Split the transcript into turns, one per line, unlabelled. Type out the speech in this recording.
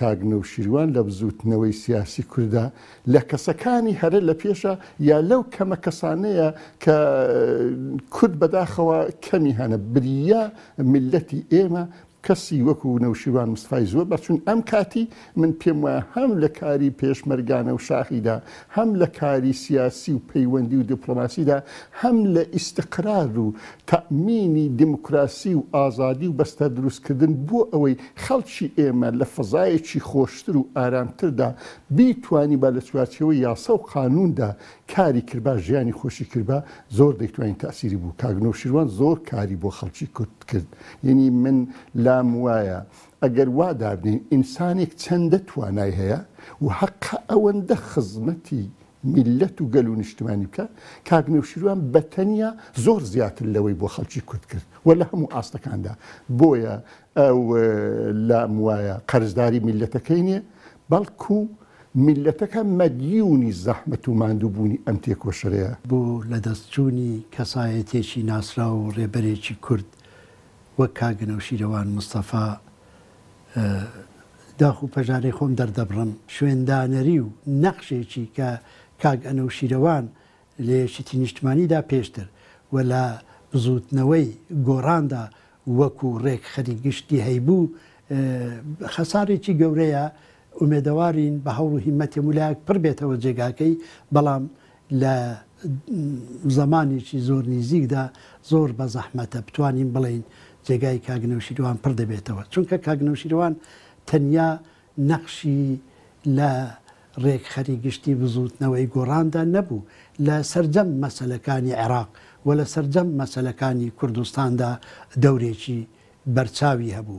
کاگنە و شیروان لە بزوتنەوەی سیاسی کووردا لە کەسەکانی هەرە لە پێشە یا لەو کەمە کەسانەیە کە کورد بەداخەوە کەمی هەنە بریا ملەتی ئێمە کەسی وەکو نەوشیوان مستفای زووە بەچون ئەم کاتی من پێم وایە هەم لە کاری پێشمەرگانە و شاخیدا هەم لە کاری سیاسی و پەیوەندی و دیپلۆماسیدا هەم لە ئیسقرار و تەمینی دموکراسی و ئازادی و بەستە دروستکردن بۆ ئەوەی خەڵکی ئێمە لە فەزایەکی خۆشتر و ئارامتردا بیتوانی با لە چوارچەوە یاسە و قانوندا کاری کربا ژیانی خۆشی کربا زۆر دەیتوانین تاسیری بوو کاگنۆ شیروان زۆر کاری بۆ خەڵکی کورد کرد یعنی من لە پێم وایە ئەگەر وا دابنین ئینسانێک چەندە توانای هەیە و حەق ئەوەندە خزمەتی میلەت و گەل و نیشتمانی بکە کاگنەوشیروان بەتەنیا زۆر زیاتر لەوەی بۆ خەڵکی کورد کرد و لە هەموو ئاستەکاندا بۆیە ئەو لا وایە قەرزداری میلەتەکەی نیە بەڵکو میلەتەکە مەدیونی زەحمت و مادووبوونی ئەم تێکۆشرەیە
بۆ لەدەستچوونی کەسایەتێکی ناسرا و ڕێبەرێکی کورد وەک کاگنە و شیرەوان مستەفا داخ و پەژارەی خۆم دەردەبڕم شوێندانەری و نەخشێکی کە کاگەنە و شیرەوان لێشتی نیشتمانیدا پێشتر و لە بزوتنەوەی گۆڕاندا وەکو ڕێک خەریگشتی هەیبوو خەسارێکی گەورەیە ئومێدەوارین بە هەوڵ و هیمەتی مولایک پڕ بێتەوە جێگاکەی بەڵام لە زمانێکی زۆر نزیکدا زۆر بە زەحمەتە بتوانین بڵین جێگای کاگنەوشیروان پڕ دەبێتەوە چونکە کاگنەوشیروان تەنیا نەخشی لە ڕێکخەری گشتی بزوتنەوەی گۆڕاندا نەبوو لە سرجەم مەسلەکانی عێراق و لە سرجەم مەسلەکانی کوردستاندا دەورێکی بەرچاوی هەبوو.